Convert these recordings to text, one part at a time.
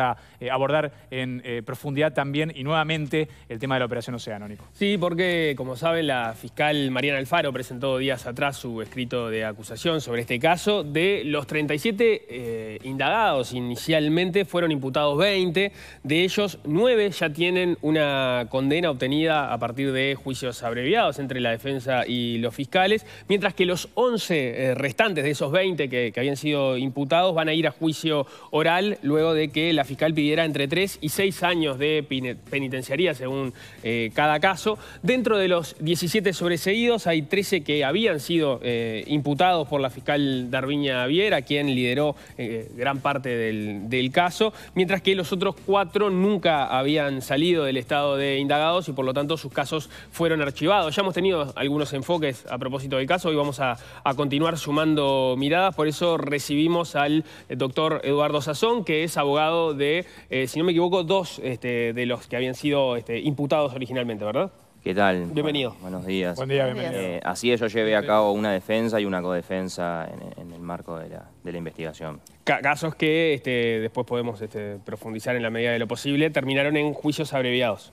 a eh, abordar en eh, profundidad también y nuevamente el tema de la operación Oceanónico. Sí, porque como saben la fiscal Mariana Alfaro presentó días atrás su escrito de acusación sobre este caso. De los 37 eh, indagados inicialmente fueron imputados 20, de ellos 9 ya tienen una condena obtenida a partir de juicios abreviados entre la defensa y los fiscales, mientras que los 11 restantes de esos 20 que habían sido imputados van a ir a juicio oral luego de que la la fiscal pidiera entre 3 y 6 años de penitenciaría según eh, cada caso. Dentro de los 17 sobreseídos hay 13 que habían sido eh, imputados por la fiscal Darviña Viera, quien lideró eh, gran parte del, caso, mientras que los otros cuatro nunca habían salido del estado de indagados y por lo tanto sus casos fueron archivados. Ya hemos tenido algunos enfoques a propósito del caso, y vamos a, continuar sumando miradas, por eso recibimos al doctor Eduardo Sazón, que es abogado de, eh, si no me equivoco, dos este, de los que habían sido este, imputados originalmente, ¿verdad? ¿Qué tal? Bienvenido. buenos días. bienvenido. Eh, así es, yo llevé a cabo una defensa y una codefensa en, el marco de la, investigación. casos que este, después podemos profundizar en la medida de lo posible, terminaron en juicios abreviados.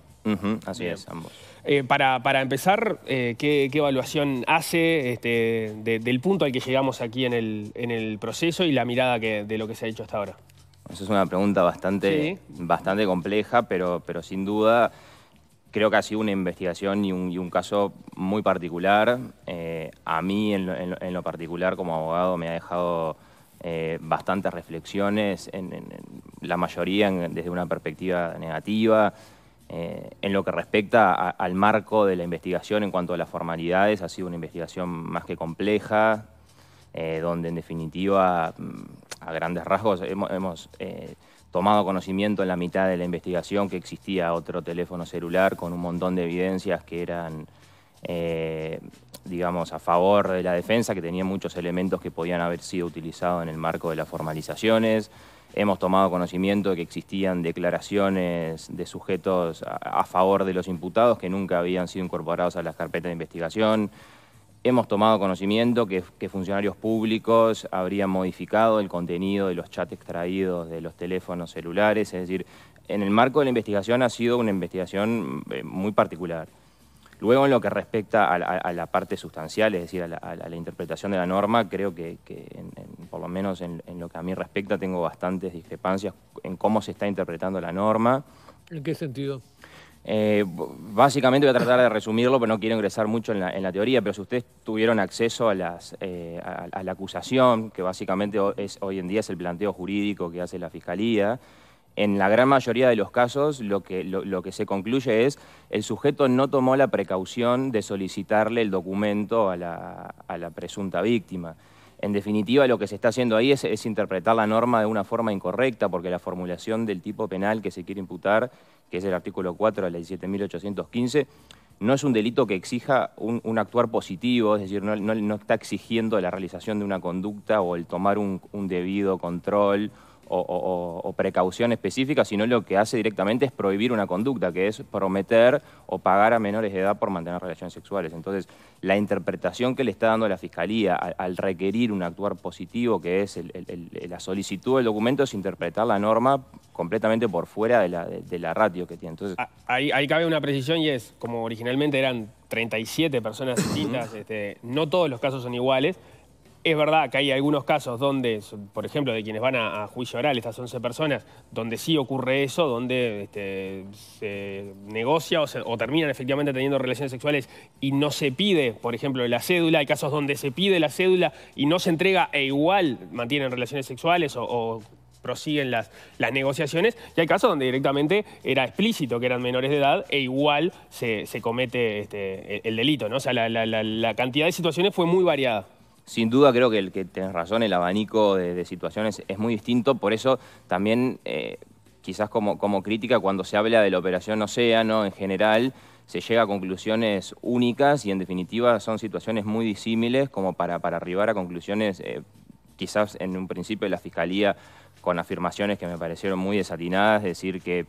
así es, ambos. Eh, para, empezar, ¿qué, evaluación hace del punto al que llegamos aquí en el, en el proceso y la mirada de lo que se ha hecho hasta ahora? Esa es una pregunta bastante, bastante compleja, pero, pero sin duda creo que ha sido una investigación y un, caso muy particular. Eh, a mí, en lo, particular, como abogado, me ha dejado eh, bastantes reflexiones, en, la mayoría desde una perspectiva negativa. Eh, en lo que respecta al marco de la investigación en cuanto a las formalidades, ha sido una investigación más que compleja, eh, donde en definitiva, mm, a grandes rasgos, hemos, eh, tomado conocimiento en la mitad de la investigación que existía otro teléfono celular con un montón de evidencias que eran, eh, digamos, a favor de la defensa, que tenían muchos elementos que podían haber sido utilizados en el marco de las formalizaciones. Hemos tomado conocimiento de que existían declaraciones de sujetos a favor de los imputados que nunca habían sido incorporados a las carpetas de investigación. Hemos tomado conocimiento que, funcionarios públicos habrían modificado el contenido de los chats extraídos de los teléfonos celulares, es decir, en el marco de la investigación ha sido una investigación eh, muy particular. Luego, en lo que respecta a la, parte sustancial, es decir, a la, interpretación de la norma, creo que, por lo menos en, en, lo que a mí respecta, tengo bastantes discrepancias en cómo se está interpretando la norma. ¿En qué sentido? Eh, básicamente voy a tratar de resumirlo, pero no quiero ingresar mucho en la, teoría, pero si ustedes tuvieron acceso a, eh, la acusación, que básicamente hoy en día es el planteo jurídico que hace la Fiscalía, en la gran mayoría de los casos lo que, se concluye es el sujeto no tomó la precaución de solicitarle el documento a la, presunta víctima. En definitiva, lo que se está haciendo ahí es, interpretar la norma de una forma incorrecta, porque la formulación del tipo penal que se quiere imputar que es el artículo 4 de la 17.815, no es un delito que exija un, actuar positivo, es decir, no, está exigiendo la realización de una conducta o el tomar un, un debido control o, precaución específica, sino lo que hace directamente es prohibir una conducta, que es prometer o pagar a menores de edad por mantener relaciones sexuales. Entonces, la interpretación que le está dando la Fiscalía al, requerir un actuar positivo, que es la solicitud del documento, es interpretar la norma completamente por fuera de la, ratio que tiene. Entonces... Ah, ahí, cabe una precisión y es, como originalmente eran 37 personas distintas, este, no todos los casos son iguales, es verdad que hay algunos casos donde, por ejemplo, de quienes van a, juicio oral, estas 11 personas, donde sí ocurre eso, donde este, se negocia o, terminan efectivamente teniendo relaciones sexuales y no se pide, por ejemplo, la cédula. Hay casos donde se pide la cédula y no se entrega e igual mantienen relaciones sexuales o, prosiguen las, negociaciones. Y hay casos donde directamente era explícito que eran menores de edad e igual se, comete este, el, delito. O sea, la cantidad de situaciones fue muy variada. Sin duda creo que, el, que tenés razón, el abanico de, situaciones es muy distinto, por eso también eh, quizás como, crítica cuando se habla de la operación Océano en general, se llega a conclusiones únicas y en definitiva son situaciones muy disímiles como para, arribar a conclusiones eh, quizás en un principio de la Fiscalía con afirmaciones que me parecieron muy desatinadas, decir que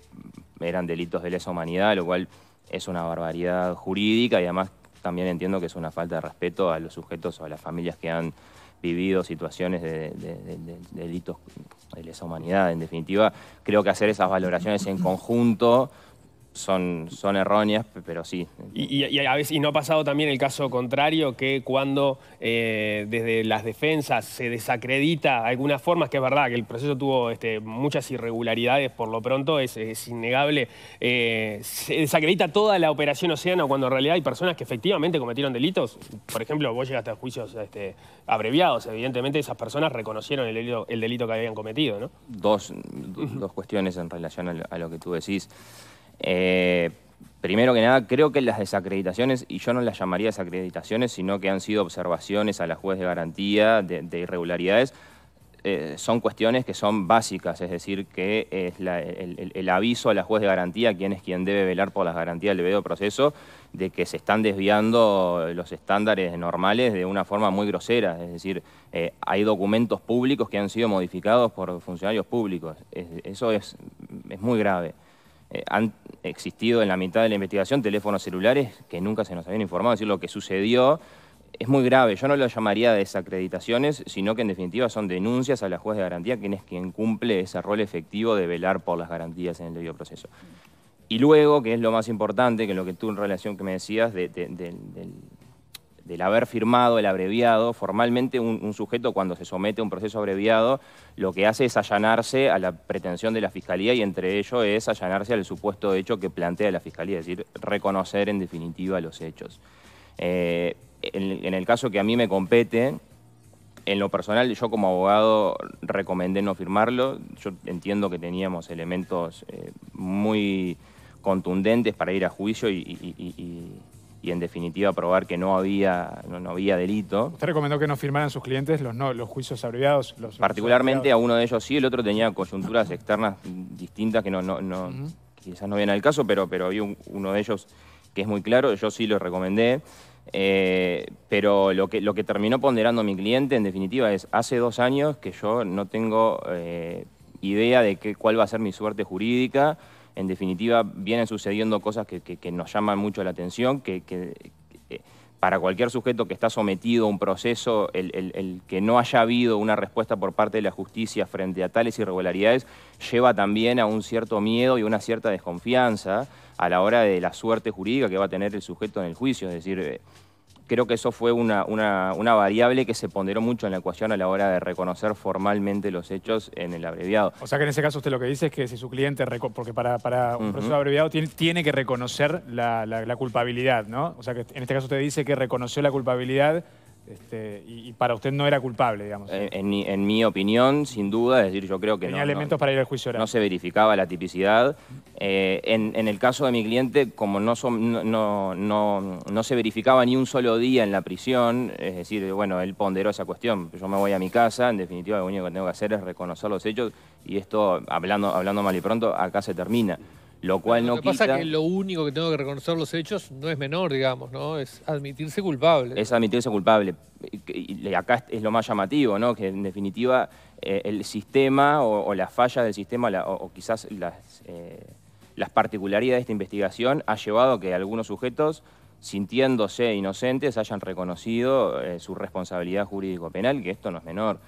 eran delitos de lesa humanidad, lo cual es una barbaridad jurídica y además también entiendo que es una falta de respeto a los sujetos o a las familias que han vivido situaciones de, delitos de lesa humanidad, en definitiva. Creo que hacer esas valoraciones en conjunto son, son erróneas, pero sí. Y, a veces, y no ha pasado también el caso contrario, que cuando eh, desde las defensas se desacredita algunas formas, que es verdad que el proceso tuvo este, muchas irregularidades por lo pronto, es, innegable, eh, se desacredita toda la operación Océano cuando en realidad hay personas que efectivamente cometieron delitos. Por ejemplo, vos llegaste a juicios este, abreviados, evidentemente esas personas reconocieron el delito, el delito que habían cometido, Dos, dos cuestiones en relación a lo que tú decís. Eh, primero que nada, creo que las desacreditaciones, y yo no las llamaría desacreditaciones, sino que han sido observaciones a la juez de garantía de, irregularidades, eh, son cuestiones que son básicas, es decir, que es el, aviso a la juez de garantía, quien es quien debe velar por las garantías del debido proceso, de que se están desviando los estándares normales de una forma muy grosera, es decir, eh, hay documentos públicos que han sido modificados por funcionarios públicos, eso es muy grave. Eh, han existido en la mitad de la investigación teléfonos celulares que nunca se nos habían informado, es decir, lo que sucedió es muy grave. Yo no lo llamaría desacreditaciones, sino que en definitiva son denuncias a la juez de garantía, quien es quien cumple ese rol efectivo de velar por las garantías en el debido proceso. Y luego, que es lo más importante, que lo que tú en relación que me decías del del haber firmado el abreviado, formalmente un, sujeto cuando se somete a un proceso abreviado lo que hace es allanarse a la pretensión de la Fiscalía y entre ello es allanarse al supuesto hecho que plantea la Fiscalía, es decir, reconocer en definitiva los hechos. Eh, en, el caso que a mí me compete, en lo personal, yo como abogado recomendé no firmarlo. Yo entiendo que teníamos elementos eh, muy contundentes para ir a juicio y, y en definitiva probar que no había, no, había delito. ¿Usted recomendó que no firmaran sus clientes los, no, los juicios abreviados? Particularmente a uno de ellos sí, el otro tenía coyunturas externas distintas que no, quizás no vienen al caso, pero, pero había uno de ellos que es muy claro, yo sí lo recomendé. Eh, pero lo que, lo que terminó ponderando mi cliente, en definitiva, es hace dos años que yo no tengo eh, idea de qué cuál va a ser mi suerte jurídica en definitiva vienen sucediendo cosas que, nos llaman mucho la atención, que, eh, para cualquier sujeto que está sometido a un proceso, el, el, que no haya habido una respuesta por parte de la justicia frente a tales irregularidades, lleva también a un cierto miedo y una cierta desconfianza a la hora de la suerte jurídica que va a tener el sujeto en el juicio. Es decir, eh, creo que eso fue una, variable que se ponderó mucho en la ecuación a la hora de reconocer formalmente los hechos en el abreviado. O sea que en ese caso usted lo que dice es que si su cliente, porque para, un proceso abreviado tiene, tiene que reconocer la, la, culpabilidad, ¿no? O sea que en este caso usted dice que reconoció la culpabilidad este, y, para usted no era culpable, digamos. ¿eh? En, mi opinión, sin duda, es decir, yo creo que Tenía no, elementos para ir al juicio No se verificaba la tipicidad. Eh, en, el caso de mi cliente, como no, no, se verificaba ni un solo día en la prisión, es decir, bueno, él ponderó esa cuestión. Yo me voy a mi casa, en definitiva, lo único que tengo que hacer es reconocer los hechos y esto, hablando, hablando mal y pronto, acá se termina. Lo cual no que pasa pasa que lo único que tengo que reconocer los hechos no es menor, digamos, ¿no? Es admitirse culpable. Es admitirse culpable. Y acá es lo más llamativo, ¿no? Que en definitiva eh, el sistema o, las fallas del sistema o, quizás eh, las, particularidades de esta investigación ha llevado a que algunos sujetos, sintiéndose inocentes, hayan reconocido eh, su responsabilidad jurídico-penal, que esto no es menor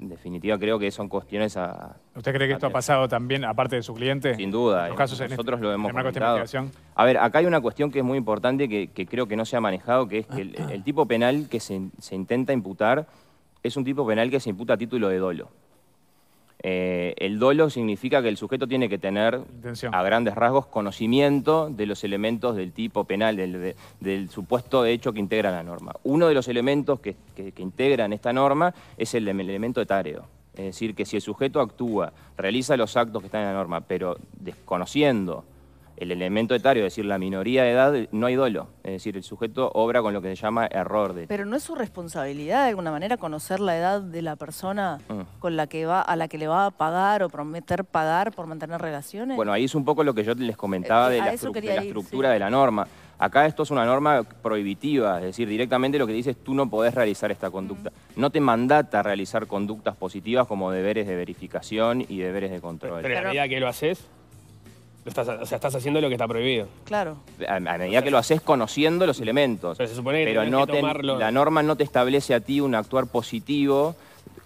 en definitiva creo que son cuestiones a... ¿Usted cree que esto ha pasado también, aparte de su cliente? Sin duda, nosotros lo hemos comentado. A ver, acá hay una cuestión que es muy importante que, creo que no se ha manejado, que es que el, ah, ah. tipo penal que se, intenta imputar es un tipo penal que se imputa a título de dolo. Eh, el dolo significa que el sujeto tiene que tener, a grandes rasgos, conocimiento de los elementos del tipo penal, del, supuesto hecho que integra la norma. Uno de los elementos que, integran esta norma es el, em, el elemento etáreo. Es decir, que si el sujeto actúa, realiza los actos que están en la norma, pero desconociendo el elemento etario, es decir, la minoría de edad, no hay dolo. Es decir, el sujeto obra con lo que se llama error de... Pero no es su responsabilidad de alguna manera conocer la edad de la persona mm. con la que va, a la que le va a pagar o prometer pagar por mantener relaciones. Bueno, ahí es un poco lo que yo les comentaba eh, de, la, estructura de la norma. Acá esto es una norma prohibitiva, es decir, directamente lo que dices es tú no podés realizar esta mm. conducta. No te mandata realizar conductas positivas como deberes de verificación y deberes de control. Pero en la medida que lo haces, Estás, o sea, estás haciendo lo que está prohibido. Claro. A, medida que lo haces conociendo los elementos. Pero se supone que, no la norma no te establece a ti un actuar positivo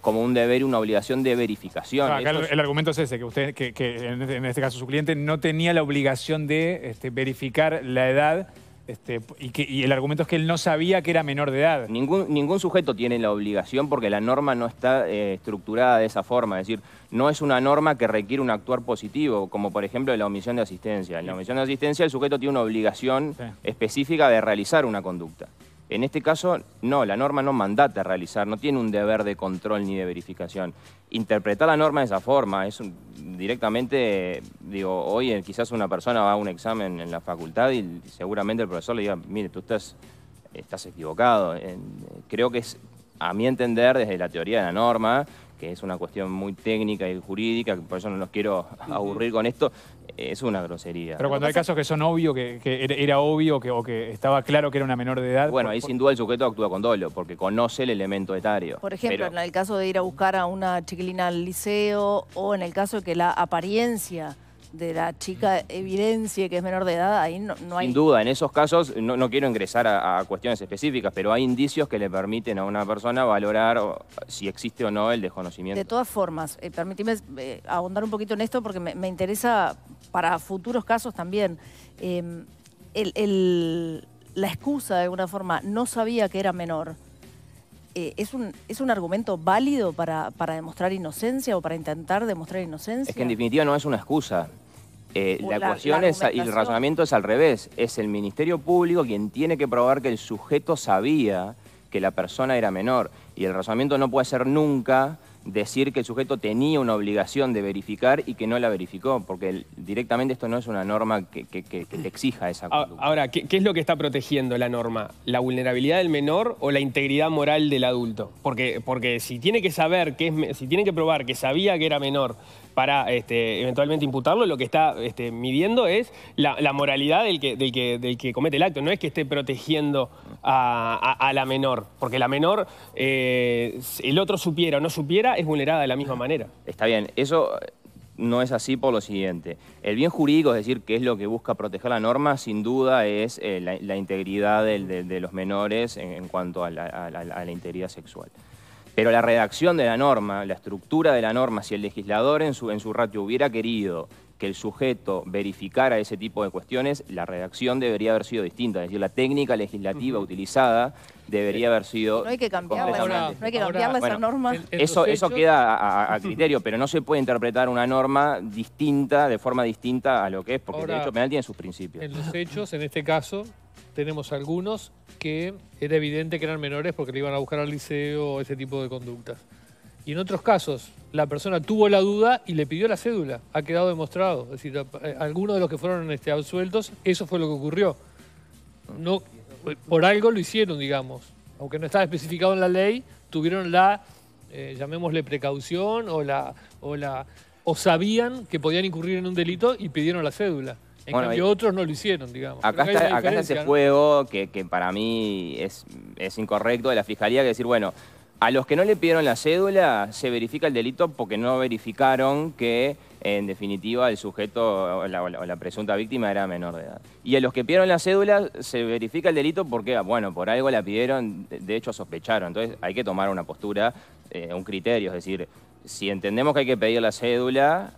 como un deber, una obligación de verificación. Ah, acá el, argumento es ese, que usted, que, este, en, este, caso su cliente no tenía la obligación de este, verificar la edad este, y, que, el argumento es que él no sabía que era menor de edad. Ningún, sujeto tiene la obligación porque la norma no está eh, estructurada de esa forma. Es decir, no es una norma que requiere un actuar positivo, como por ejemplo la omisión de asistencia. En la omisión de asistencia el sujeto tiene una obligación específica de realizar una conducta. En este caso, no, la norma no mandata realizar, no tiene un deber de control ni de verificación. Interpretar la norma de esa forma es directamente, digo, hoy quizás una persona va a un examen en la facultad y seguramente el profesor le diga, mire, tú estás, estás equivocado. Creo que es, a mi entender, desde la teoría de la norma, que es una cuestión muy técnica y jurídica, por eso no los quiero aburrir con esto, es una grosería. Pero cuando hay casos que son obvio, que, era obvio que, o que estaba claro que era una menor de edad... Bueno, ahí sin duda el sujeto actúa con dolo, porque conoce el elemento etario. Por ejemplo, en el caso de ir a buscar a una chiquilina al liceo o en el caso de que la apariencia de la chica evidencie que es menor de edad, ahí no, hay... Sin duda, en esos casos, no, quiero ingresar a, cuestiones específicas, pero hay indicios que le permiten a una persona valorar si existe o no el desconocimiento. De todas formas, eh, permíteme eh, ahondar un poquito en esto porque me, interesa para futuros casos también. Em, la excusa, de alguna forma, no sabía que era menor eh, es, un, es un argumento válido para, para demostrar inocencia o para intentar demostrar inocencia. Es que en definitiva no es una excusa. Eh, la, cuestión ecuación es, y el razonamiento es al revés. Es el Ministerio Público quien tiene que probar que el sujeto sabía que la persona era menor. Y el razonamiento no puede ser nunca decir que el sujeto tenía una obligación de verificar y que no la verificó, porque directamente esto no es una norma que, que, exija esa Ahora, ¿qué, es lo que está protegiendo la norma? ¿La vulnerabilidad del menor o la integridad moral del adulto? Porque, porque si tiene que saber, que si tiene que probar que sabía que era menor, para este, eventualmente imputarlo, lo que está este, midiendo es la, moralidad del que, comete el acto, no es que esté protegiendo a, la menor, porque la menor, eh, el otro supiera o no supiera, es vulnerada de la misma manera. Está bien, eso eh, no es así por lo siguiente. El bien jurídico, es decir, que es lo que busca proteger la norma, sin duda es eh, la, integridad de, los menores en, cuanto a la integridad sexual. Pero la redacción de la norma, la estructura de la norma, si el legislador en su, en su ratio hubiera querido que el sujeto verificara ese tipo de cuestiones, la redacción debería haber sido distinta. Es decir, la técnica legislativa utilizada debería haber sido... No hay que cambiarla, no hay que cambiarla esa norma. eso, eso queda a, criterio, pero no se puede interpretar una norma distinta, de forma distinta a lo que es, porque el derecho penal tiene sus principios. En los hechos, en este caso, tenemos algunos que era evidente que eran menores porque le iban a buscar al liceo ese tipo de conductas. Y en otros casos, la persona tuvo la duda y le pidió la cédula. Ha quedado demostrado. Es decir, algunos de los que fueron este, absueltos, eso fue lo que ocurrió. No, por algo lo hicieron, digamos. Aunque no estaba especificado en la ley, tuvieron la, eh, llamémosle precaución, o la, o la, o sabían que podían incurrir en un delito y pidieron la cédula. En cambio, otros no lo hicieron, digamos. Acá, está, acá ese juego que, para mí es, incorrecto de la fiscalía que decir, bueno, a los que no le pidieron la cédula se verifica el delito porque no verificaron que en definitiva el sujeto o la, presunta víctima era menor de edad. Y a los que pidieron la cédula se verifica el delito porque, bueno, por algo la pidieron, de hecho sospecharon. Entonces hay que tomar una postura, eh, un criterio, es decir, si entendemos que hay que pedir la cédula,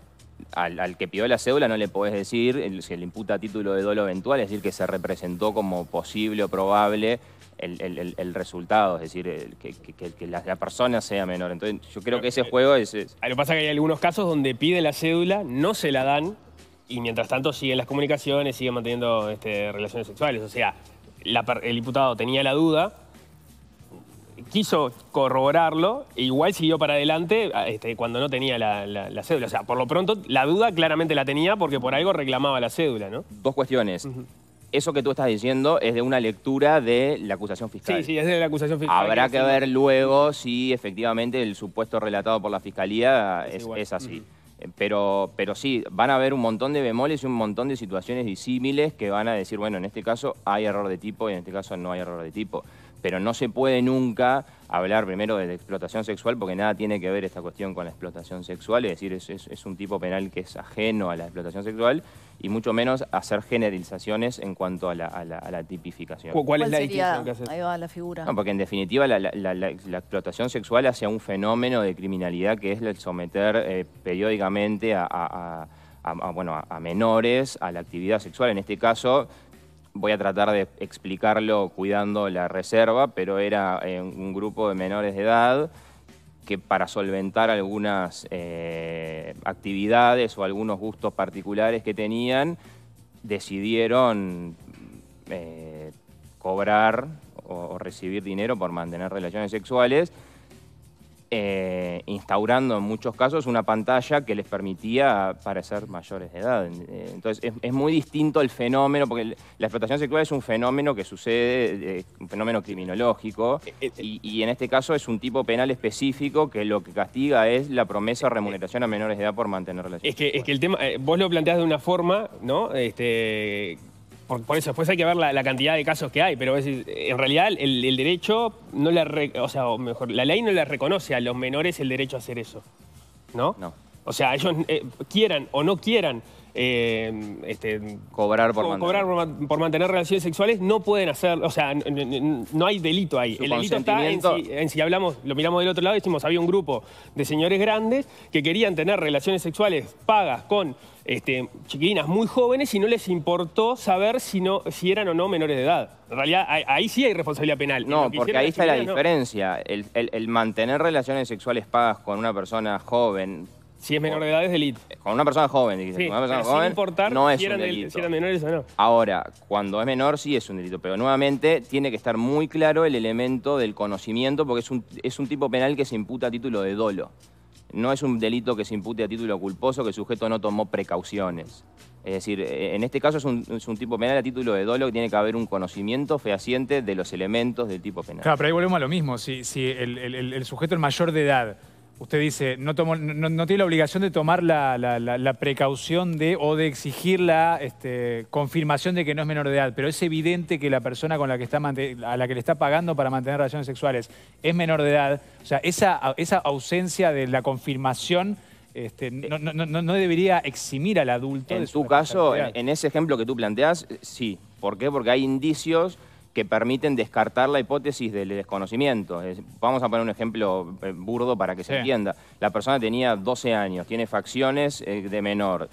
al, que pidió la cédula no le podés decir, si le imputa título de dolo eventual, es decir, que se representó como posible o probable el, resultado, es decir, que, la, persona sea menor. Entonces, yo creo que ese eh, juego es, ah, Lo que pasa es que hay algunos casos donde pide la cédula, no se la dan y mientras tanto siguen las comunicaciones, siguen manteniendo este, relaciones sexuales. O sea, el imputado tenía la duda, quiso corroborarlo, e igual siguió para adelante ah, este, cuando no tenía la, cédula. O sea, por lo pronto la duda claramente la tenía porque por algo reclamaba la cédula, ¿no? Dos cuestiones. Eso que tú estás diciendo es de una lectura de la acusación fiscal. Sí, sí, es de la acusación fiscal. Habrá que, ver luego si efectivamente el supuesto relatado por la fiscalía es, así. Eh, pero, pero, sí, van a haber un montón de bemoles y un montón de situaciones disímiles que van a decir, bueno, en este caso hay error de tipo y en este caso no hay error de tipo pero no se puede nunca hablar primero de la explotación sexual porque nada tiene que ver esta cuestión con la explotación sexual, es decir, es, un tipo penal que es ajeno a la explotación sexual y mucho menos hacer generalizaciones en cuanto a la, tipificación. ¿Cuál, es la distinción que Ahí va la figura. porque en definitiva la, explotación sexual hacia un fenómeno de criminalidad que es el someter eh, periódicamente bueno, a menores a la actividad sexual, en este caso voy a tratar de explicarlo cuidando la reserva, pero era eh, un grupo de menores de edad que para solventar algunas eh, actividades o algunos gustos particulares que tenían, decidieron eh, cobrar o recibir dinero por mantener relaciones sexuales eh, instaurando en muchos casos una pantalla que les permitía parecer mayores de edad. Eh, entonces es, muy distinto el fenómeno, porque la explotación sexual es un fenómeno que sucede, eh, un fenómeno criminológico, y, en este caso es un tipo penal específico que lo que castiga es la promesa o remuneración a menores de edad por mantener relaciones. Es que, es que el tema, vos lo planteás de una forma, ¿no? Este, por, eso después pues hay que ver la, cantidad de casos que hay, pero en realidad el, derecho no le, o sea, mejor, la ley no le reconoce a los menores el derecho a hacer eso, ¿no? No. O sea, ellos eh, quieran o no quieran eh, este, cobrar, por, mantener. relaciones sexuales, no pueden hacer, o sea, no hay delito ahí. el delito está en si, hablamos, lo miramos del otro lado, decimos, había un grupo de señores grandes que querían tener relaciones sexuales pagas con este, chiquilinas muy jóvenes y no les importó saber si, no, si eran o no menores de edad. En realidad, ahí, sí hay responsabilidad penal. No, porque ahí está la diferencia. el mantener relaciones sexuales pagas con una persona joven si es menor de edad es delito. Eh, con una persona joven, una persona joven, no es si, delito. si eran menores o no. Ahora, cuando es menor sí es un delito, pero nuevamente tiene que estar muy claro el elemento del conocimiento porque es un, tipo penal que se imputa a título de dolo. No es un delito que se impute a título culposo que el sujeto no tomó precauciones. Es decir, eh, en este caso es un, tipo penal a título de dolo que tiene que haber un conocimiento fehaciente de los elementos del tipo penal. Claro, pero ahí volvemos a lo mismo. Si, si el sujeto es mayor de edad usted dice, no, tiene la obligación de tomar la, precaución de o de exigir la este, confirmación de que no es menor de edad, pero es evidente que la persona con la que está a la que le está pagando para mantener relaciones sexuales es menor de edad, o sea, esa, ausencia de la confirmación este, no, debería eximir al adulto. En su tu caso, en ese ejemplo que tú planteas, sí. ¿Por qué? Porque hay indicios que permiten descartar la hipótesis del desconocimiento. vamos a poner un ejemplo eh, burdo para que se entienda. La persona tenía 12 años, tiene facciones eh, de menor,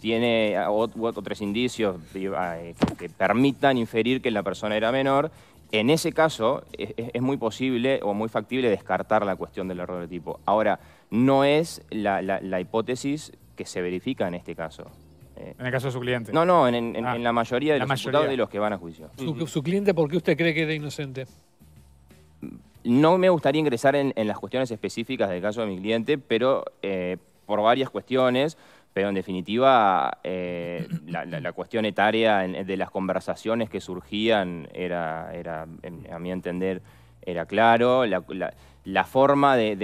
tiene ah, otros indicios ah, eh, que permitan inferir que la persona era menor. En ese caso es, muy posible o muy factible descartar la cuestión del error de tipo. Ahora, no es la hipótesis que se verifica en este caso. Eh, en el caso de su cliente. No, no, en, ah, la mayoría de los de los que van a juicio. ¿Su, cliente por qué usted cree que era inocente? No me gustaría ingresar en, las cuestiones específicas del caso de mi cliente, pero eh, por varias cuestiones, pero en definitiva eh, la, cuestión etaria de las conversaciones que surgían era, a mi entender, era claro. La, forma de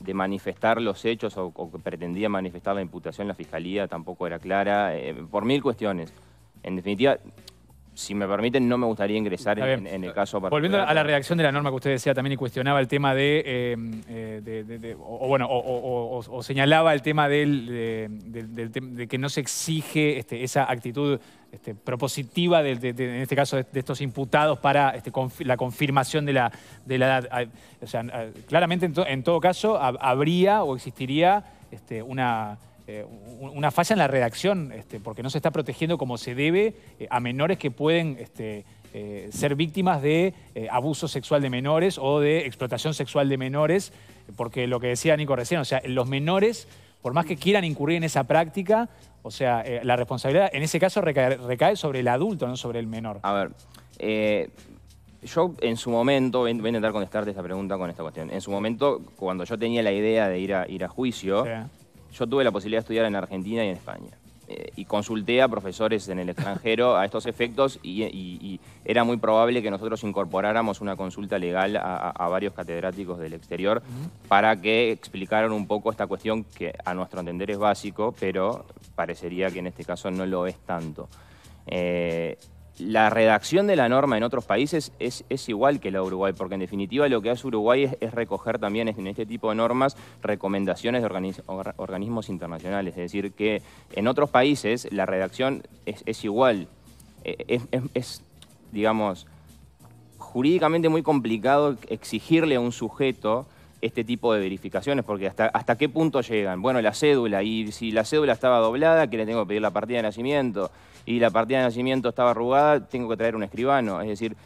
de manifestar los hechos o, que pretendía manifestar la imputación, la fiscalía tampoco era clara, eh, por mil cuestiones. En definitiva, si me permiten, no me gustaría ingresar en, el caso particular. Volviendo a la reacción de la norma que usted decía también y cuestionaba el tema de, eh, eh, o, bueno, o, señalaba el tema del, de que no se exige este, esa actitud este, propositiva, en este caso de, estos imputados, para este, la confirmación de la, de la edad. sea, eh, claramente en, todo caso habría o existiría este, una, eh, una falla en la redacción, porque no se está protegiendo como se debe eh, a menores que pueden... ser víctimas de abuso sexual de menores o de explotación sexual de menores, porque lo que decía Nico recién, o sea, los menores, por más que quieran incurrir en esa práctica, o sea, eh, la responsabilidad en ese caso recae, sobre el adulto, no sobre el menor. A ver, eh, yo en su momento, voy a intentar contestarte esta pregunta con esta cuestión. En su momento, cuando yo tenía la idea de ir a, ir a juicio, yo tuve la posibilidad de estudiar en Argentina y en España. Eh, y consulté a profesores en el extranjero a estos efectos y, era muy probable que nosotros incorporáramos una consulta legal a, varios catedráticos del exterior para que explicaran un poco esta cuestión que a nuestro entender es básico, pero parecería que en este caso no lo es tanto. Eh, la redacción de la norma en otros países es, igual que la de Uruguay, porque en definitiva lo que hace Uruguay es, recoger también en este tipo de normas recomendaciones de organismos internacionales. Es decir, que en otros países la redacción es, igual. E, es, digamos, jurídicamente muy complicado exigirle a un sujeto este tipo de verificaciones, porque hasta, hasta qué punto llegan. Bueno, la cédula, y si la cédula estaba doblada, ¿qué le tengo que pedir la partida de nacimiento? y la partida de nacimiento estaba arrugada, tengo que traer un escribano. Es decir,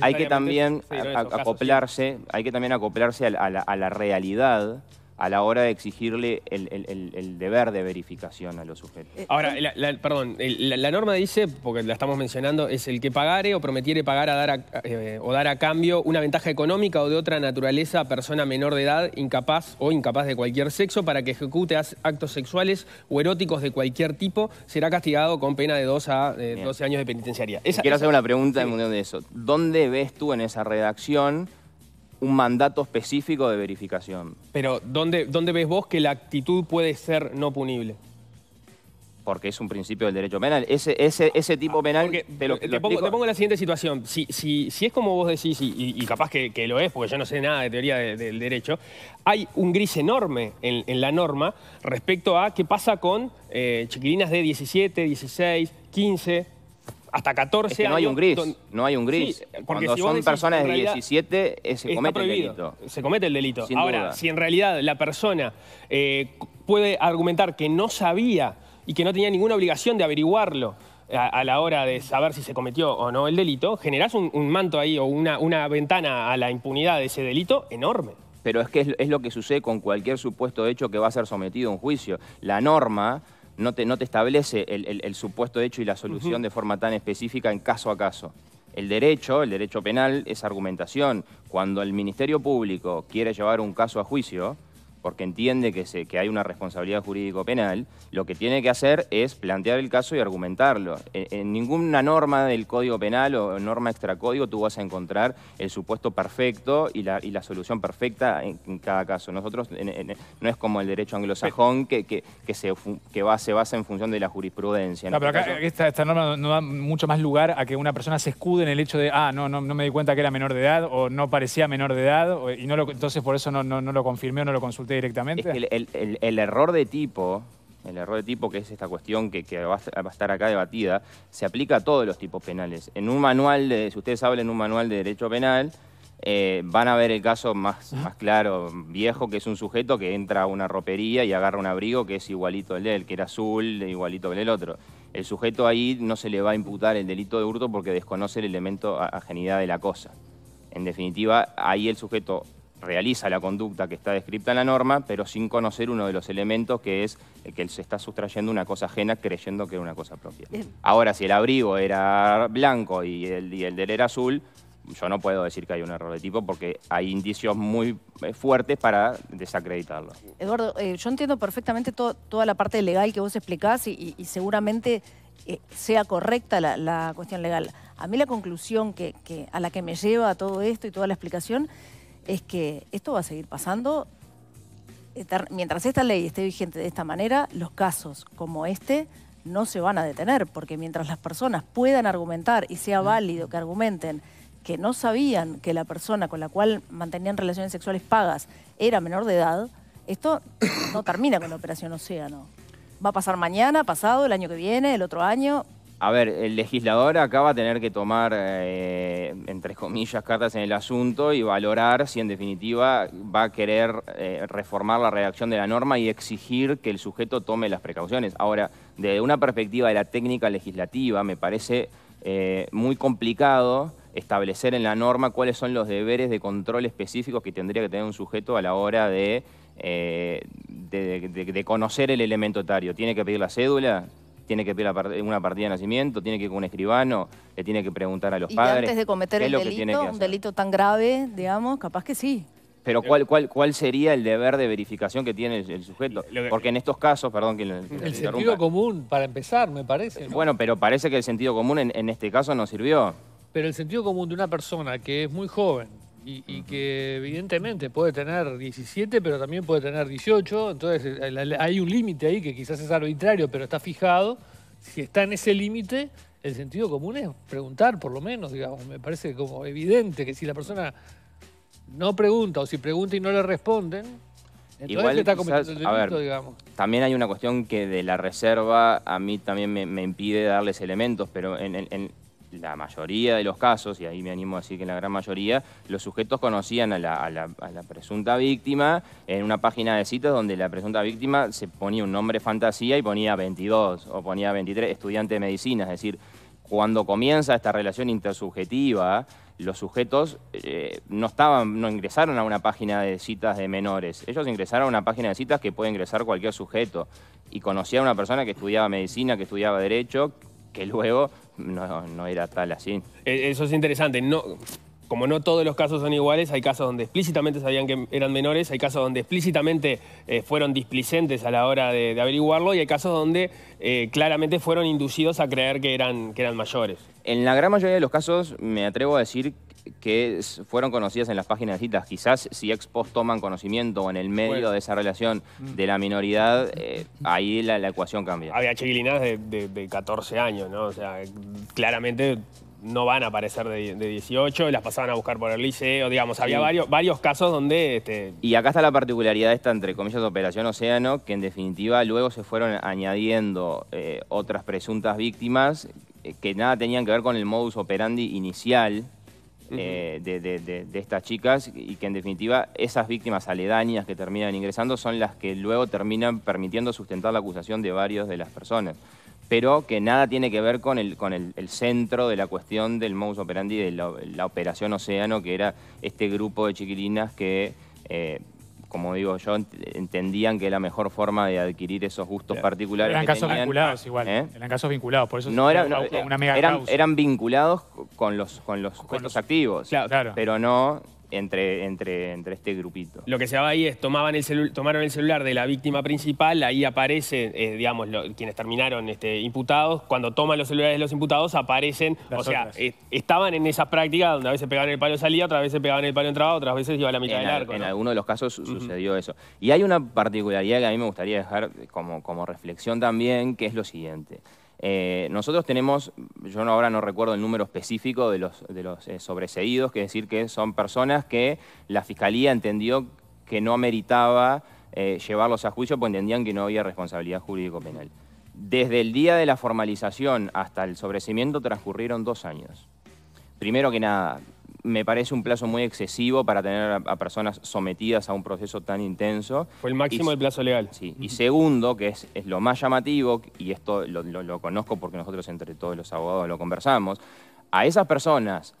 hay que también acoplarse, hay que también acoplarse la, a la realidad a la hora de exigirle el, deber de verificación a los sujetos. Eh, Ahora, perdón, la, norma dice, porque la estamos mencionando, es el que pagare o prometiere pagar a dar eh, o dar a cambio una ventaja económica o de otra naturaleza a persona menor de edad, incapaz o incapaz de cualquier sexo, para que ejecute actos sexuales o eróticos de cualquier tipo, será castigado con pena de 2 a 12 años de penitenciaría. Quiero hacer una pregunta en en de eso. ¿Dónde ves tú en esa redacción un mandato específico de verificación. Pero, ¿dónde, ¿dónde ves vos que la actitud puede ser no punible? Porque es un principio del derecho penal. Ese, ese, ese tipo ah, penal... te, pongo, la siguiente situación. Si, si, si es como vos decís, y, capaz que, que, lo es, porque yo no sé nada de teoría del derecho, hay un gris enorme en, la norma respecto a qué pasa con eh, chiquilinas de 17, 16, 15 hasta 14 no Hay un gris, No hay un gris. Cuando son personas de 17, eh, se comete el delito. Se comete el delito. Ahora, si en realidad la persona eh, puede argumentar que no sabía y que no tenía ninguna obligación de averiguarlo eh, a, la hora de saber si se cometió o no el delito, generás un, manto ahí o una, una ventana a la impunidad de ese delito enorme. Pero es que es lo que sucede con cualquier supuesto hecho que va a ser sometido a un juicio. La norma no te, no establece el, supuesto hecho y la solución de forma tan específica en caso a caso. El derecho, el derecho penal, es argumentación. Cuando el Ministerio Público quiere llevar un caso a juicio, porque entiende que, hay una responsabilidad jurídico-penal, lo que tiene que hacer es plantear el caso y argumentarlo. En, ninguna norma del Código Penal o norma extracódigo tú vas a encontrar el supuesto perfecto y la, solución perfecta en, cada caso. Nosotros no es como el derecho anglosajón que, se, basa en función de la jurisprudencia. pero este acá eh, esta, norma no da mucho más lugar a que una persona se escude en el hecho de, ah, no, no, me di cuenta que era menor de edad o no parecía menor de edad y entonces por eso no, no lo confirmé o no lo consulté directamente? el, error de tipo el error de tipo, que es esta cuestión que, va, a estar acá debatida, se aplica a todos los tipos penales. En un manual, si ustedes hablan en un manual de derecho penal, eh, van a ver el caso más, más claro, viejo, que es un sujeto que entra a una ropería y agarra un abrigo que es igualito al de él, que era azul, igualito al del otro. El sujeto ahí no se le va a imputar el delito de hurto porque desconoce el elemento ajenidad de la cosa. En definitiva, ahí el sujeto realiza la conducta que está descrita en la norma, pero sin conocer uno de los elementos que es que él se está sustrayendo una cosa ajena creyendo que es una cosa propia. Ahora, si el abrigo era blanco y el, del era azul, yo no puedo decir que hay un error de tipo porque hay indicios muy eh, fuertes para desacreditarlo. Eduardo, eh, yo entiendo perfectamente toda la parte legal que vos explicás y, seguramente eh, sea correcta la, cuestión legal. A mí la conclusión que, a la que me lleva todo esto y toda la explicación es que esto va a seguir pasando. Mientras esta ley esté vigente de esta manera, los casos como este no se van a detener, porque mientras las personas puedan argumentar y sea válido que argumenten que no sabían que la persona con la cual mantenían relaciones sexuales pagas era menor de edad, esto no termina con la operación Océano. Va a pasar mañana, pasado, el año que viene, el otro año, a ver, el legislador acá va a tener que tomar, eh, entre comillas, cartas en el asunto y valorar si en definitiva va a querer eh, reformar la redacción de la norma y exigir que el sujeto tome las precauciones. Ahora, desde una perspectiva de la técnica legislativa, me parece eh, muy complicado establecer en la norma cuáles son los deberes de control específicos que tendría que tener un sujeto a la hora de, de, de conocer el elemento etario. ¿Tiene que pedir la cédula? tiene que pedir una partida de nacimiento, tiene que ir con un escribano, le tiene que preguntar a los padres. antes de cometer el delito, un delito tan grave, digamos, capaz que sí. Pero ¿cuál, cuál, cuál sería el deber de verificación que tiene el, sujeto? Porque en estos casos, perdón que, que El sentido común, para empezar, me parece. Bueno, pero parece que el sentido común en este caso no sirvió. Pero el sentido común de una persona que es muy joven, y, que evidentemente puede tener 17, pero también puede tener 18, entonces hay un límite ahí que quizás es arbitrario, pero está fijado. Si está en ese límite, el sentido común es preguntar, por lo menos, digamos, me parece como evidente que si la persona no pregunta o si pregunta y no le responden, entonces le está cometiendo el delito, digamos. También hay una cuestión que de la reserva a mí también me, impide darles elementos, pero en, la mayoría de los casos, y ahí me animo a decir que en la gran mayoría, los sujetos conocían a la, presunta víctima en una página de citas donde la presunta víctima se ponía un nombre fantasía y ponía 22 o ponía 23 estudiante de medicina, es decir, cuando comienza esta relación intersubjetiva, los sujetos eh, no estaban, no ingresaron a una página de citas de menores. Ellos ingresaron a una página de citas que puede ingresar cualquier sujeto. Y conocía a una persona que estudiaba medicina, que estudiaba derecho, que luego no, no era tal así. E, eso es interesante. No, como no todos los casos son iguales, hay casos donde explícitamente sabían que eran menores, hay casos donde explícitamente eh, fueron displicentes a la hora de, averiguarlo y hay casos donde eh, claramente fueron inducidos a creer que eran, que eran mayores. En la gran mayoría de los casos me atrevo a decir que fueron conocidas en las páginas de citas. Quizás si ex post toman conocimiento o en el medio pues. de esa relación mm. de la minoridad, eh, ahí la, ecuación cambia. Había chiquilinas de, 14 años, ¿no? O sea, claramente no van a aparecer de, 18, las pasaban a buscar por el liceo, digamos, había varios, varios casos donde... Este, y acá está la particularidad esta, entre comillas, de Operación Océano, que en definitiva luego se fueron añadiendo eh, otras presuntas víctimas eh, que nada tenían que ver con el modus operandi inicial eh, de, estas chicas y que en definitiva esas víctimas aledañas que terminan ingresando son las que luego terminan permitiendo sustentar la acusación de varios de las personas. Pero que nada tiene que ver con el, con el, centro de la cuestión del modus operandi de la, operación Océano, que era este grupo de chiquilinas que eh, como digo yo, entendían que la mejor forma de adquirir esos gustos particulares. Eran casos vinculados igual, ¿eh? eran casos vinculados, por eso no era, eh, una mega eran, eran vinculados con los, con los activos, claro, claro. pero no entre, entre, este grupito. Lo que se va ahí es tomaron el celular de la víctima principal, ahí aparece, eh, digamos, quienes terminaron este, imputados, cuando toman los celulares de los imputados aparecen, o sea, estaban en esas prácticas donde a veces pegaban el palo salía, otras veces pegaban el palo entraba, otras veces iba a la mitad del arco. En algunos de los casos sucedió eso. Y hay una particularidad que a mí me gustaría dejar como, como reflexión también, que es lo siguiente. Eh, nosotros tenemos, yo ahora no recuerdo el número específico de los, de eh, sobreseídos, que es decir que son personas que la Fiscalía entendió que no ameritaba eh, llevarlos a juicio porque entendían que no había responsabilidad jurídico-penal. Desde el día de la formalización hasta el sobrecimiento transcurrieron dos años. Primero que nada, me parece un plazo muy excesivo para tener a, personas sometidas a un proceso tan intenso. Fue el máximo del plazo legal. Sí, y segundo, que es, lo más llamativo, y esto lo, conozco porque nosotros entre todos los abogados lo conversamos, a esas personas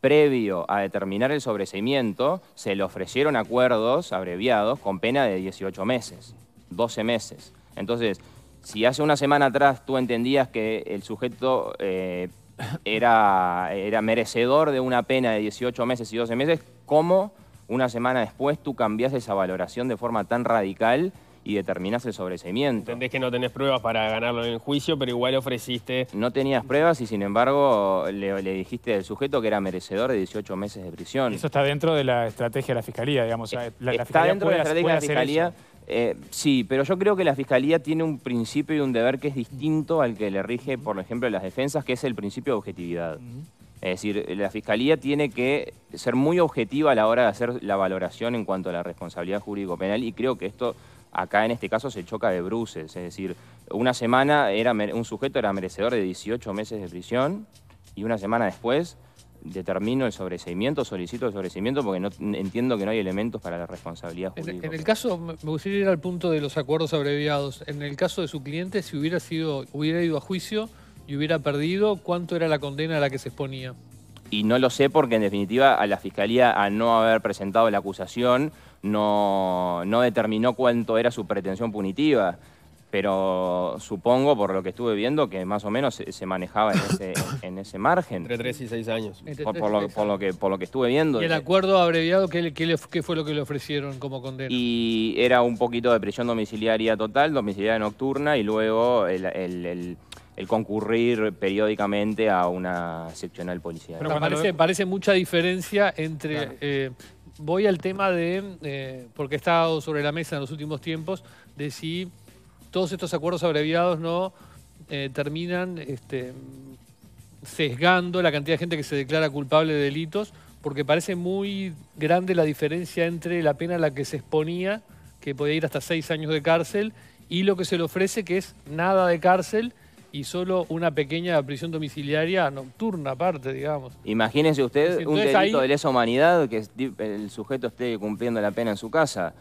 previo a determinar el sobreseimiento, se le ofrecieron acuerdos abreviados con pena de 18 meses, 12 meses. Entonces, si hace una semana atrás tú entendías que el sujeto eh, era, era merecedor de una pena de 18 meses y 12 meses, ¿cómo una semana después tú cambias esa valoración de forma tan radical y determinás el sobreseimiento? Entendés que no tenés pruebas para ganarlo en el juicio, pero igual ofreciste... No tenías pruebas y sin embargo le, dijiste al sujeto que era merecedor de 18 meses de prisión. Eso está dentro de la estrategia de la Fiscalía, digamos. está dentro de la estrategia de la Fiscalía. Eh, sí, pero yo creo que la Fiscalía tiene un principio y un deber que es distinto al que le rige, por ejemplo, las defensas, que es el principio de objetividad. Es decir, la Fiscalía tiene que ser muy objetiva a la hora de hacer la valoración en cuanto a la responsabilidad jurídico-penal y creo que esto acá en este caso se choca de bruces. Es decir, una semana era, un sujeto era merecedor de 18 meses de prisión y una semana después determino el sobreseimiento, solicito el sobreseimiento, porque no entiendo que no hay elementos para la responsabilidad jurídica. En, el caso, me gustaría ir al punto de los acuerdos abreviados. En el caso de su cliente, si hubiera sido, hubiera ido a juicio y hubiera perdido, ¿cuánto era la condena a la que se exponía? Y no lo sé porque en definitiva a la fiscalía a no haber presentado la acusación no, no determinó cuánto era su pretensión punitiva pero supongo, por lo que estuve viendo, que más o menos se, manejaba en ese, margen. Entre 3 y 6 años. Por, lo, que, por lo que estuve viendo. ¿Y el eh. acuerdo abreviado qué, fue lo que le ofrecieron como condena? Y era un poquito de prisión domiciliaria total, domiciliaria nocturna, y luego el, concurrir periódicamente a una seccional policial. Pero parece, parece, mucha diferencia entre... Eh, voy al tema de, eh, porque he estado sobre la mesa en los últimos tiempos, de si todos estos acuerdos abreviados no eh, terminan este, sesgando la cantidad de gente que se declara culpable de delitos, porque parece muy grande la diferencia entre la pena a la que se exponía, que podía ir hasta seis años de cárcel, y lo que se le ofrece, que es nada de cárcel y solo una pequeña prisión domiciliaria nocturna aparte, digamos. Imagínense usted un delito de lesa humanidad que el sujeto esté cumpliendo la pena en su casa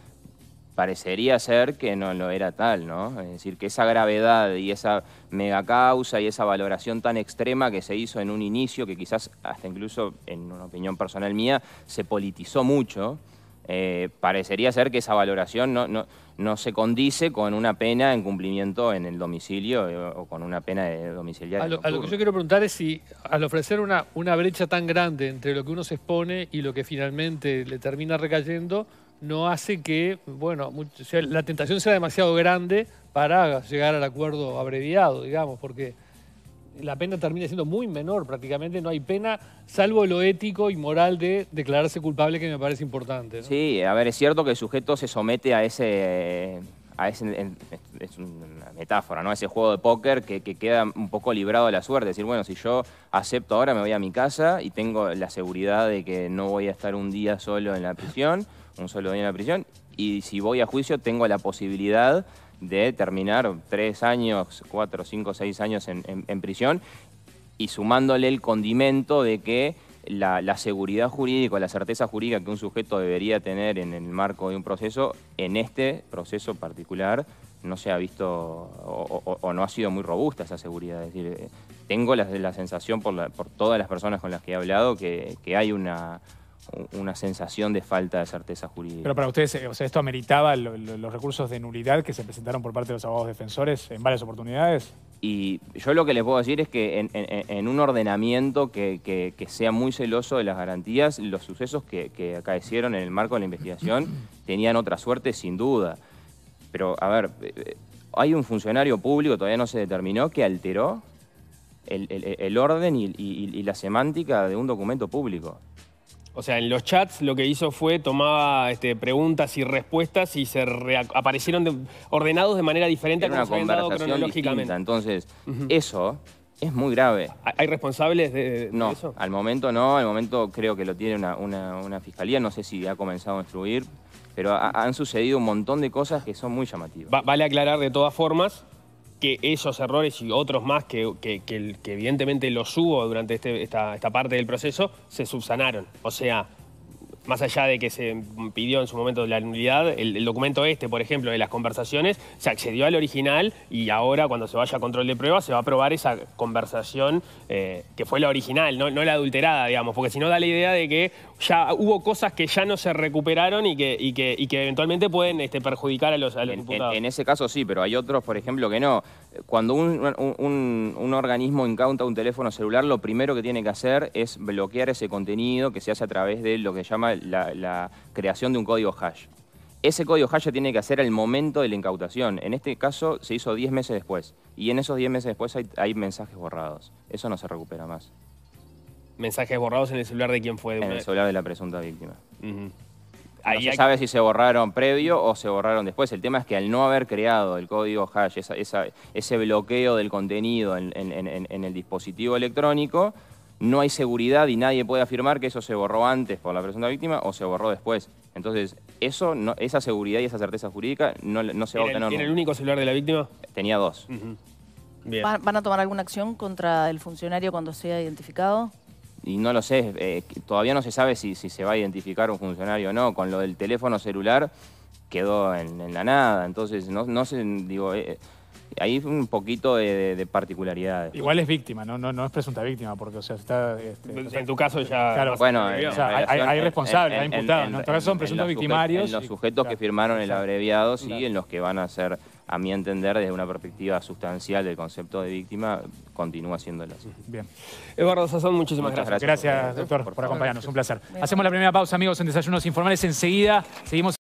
parecería ser que no lo era tal, ¿no? Es decir, que esa gravedad y esa mega causa y esa valoración tan extrema que se hizo en un inicio, que quizás hasta incluso, en una opinión personal mía, se politizó mucho, eh, parecería ser que esa valoración no, no, se condice con una pena en cumplimiento en el domicilio eh, o con una pena de domiciliaria. A lo, que yo quiero preguntar es si al ofrecer una, una brecha tan grande entre lo que uno se expone y lo que finalmente le termina recayendo, no hace que, bueno, la tentación sea demasiado grande para llegar al acuerdo abreviado, digamos, porque la pena termina siendo muy menor prácticamente, no hay pena, salvo lo ético y moral de declararse culpable que me parece importante. Sí, a ver, es cierto que el sujeto se somete a ese... es una metáfora, ¿no? Ese juego de póker que, que queda un poco librado de la suerte. Es decir, bueno, si yo acepto ahora, me voy a mi casa y tengo la seguridad de que no voy a estar un día solo en la prisión un solo día en la prisión. Y si voy a juicio, tengo la posibilidad de terminar tres años, cuatro, cinco, seis años en, en, prisión y sumándole el condimento de que la, seguridad jurídica, la certeza jurídica que un sujeto debería tener en el marco de un proceso, en este proceso particular no se ha visto o, no ha sido muy robusta esa seguridad. Es decir, eh, tengo la, la sensación por, por, todas las personas con las que he hablado que, que hay una una sensación de falta de certeza jurídica. Pero para ustedes, eh, o sea, ¿esto ameritaba los recursos de nulidad que se presentaron por parte de los abogados defensores en varias oportunidades? Y yo lo que les puedo decir es que en, un ordenamiento que, sea muy celoso de las garantías, los sucesos que, acaecieron en el marco de la investigación tenían otra suerte, sin duda. Pero, a ver, eh, eh, hay un funcionario público, todavía no se determinó, que alteró el, orden y la semántica de un documento público. O sea, en los chats lo que hizo fue tomaba este, preguntas y respuestas y se aparecieron ordenados de manera diferente a una se cronológicamente. Entonces, eso es muy grave. ¿Hay responsables de, eso? No, al momento no. Al momento creo que lo tiene una, fiscalía. No sé si ha comenzado a instruir pero han sucedido un montón de cosas que son muy llamativas. vale aclarar de todas formas que esos errores y otros más que, que, evidentemente los hubo durante este, esta, esta parte del proceso se subsanaron. O sea, más allá de que se pidió en su momento la nulidad, el, documento este, por ejemplo, de las conversaciones, se accedió al original y ahora cuando se vaya a control de pruebas se va a probar esa conversación eh, que fue la original, no, no la adulterada, digamos, porque si no da la idea de que ya hubo cosas que ya no se recuperaron y que, y que, eventualmente pueden este, perjudicar a los, en, ese caso sí, pero hay otros, por ejemplo, que no. Cuando un, organismo incauta un teléfono celular, lo primero que tiene que hacer es bloquear ese contenido que se hace a través de lo que llama la, creación de un código hash. Ese código hash tiene que hacer al momento de la incautación. En este caso se hizo 10 meses después. Y en esos 10 meses después hay, mensajes borrados. Eso no se recupera más. ¿Mensajes borrados en el celular de quién fue? De en el celular de la presunta víctima. no se sabe si se borraron previo o se borraron después. El tema es que al no haber creado el código hash, ese bloqueo del contenido en el dispositivo electrónico, no hay seguridad y nadie puede afirmar que eso se borró antes por la persona víctima o se borró después. Entonces, eso esa seguridad y esa certeza jurídica no, se va a obtener. ¿Tiene el único celular de la víctima? Tenía dos. ¿Van a tomar alguna acción contra el funcionario cuando sea identificado? Y no lo sé, eh, todavía no se sabe si, se va a identificar un funcionario o no. Con lo del teléfono celular quedó en, la nada. Entonces, no, no sé, digo... Eh, hay un poquito de, particularidades. Igual es víctima, ¿no? es presunta víctima, porque o sea, está... Este, en, tu caso ya... Claro, bueno, hay, responsables, hay imputados, en, tu caso son presuntos victimarios. en los sujetos que firmaron el abreviado, sí, en los que van a ser, a mi entender, desde una perspectiva sustancial del concepto de víctima, continúa siendo así. Bien. Eduardo Sazón, muchísimas gracias. Gracias, doctor, por, por acompañarnos, un placer. Hacemos la primera pausa, amigos, en Desayunos Informales. Enseguida seguimos...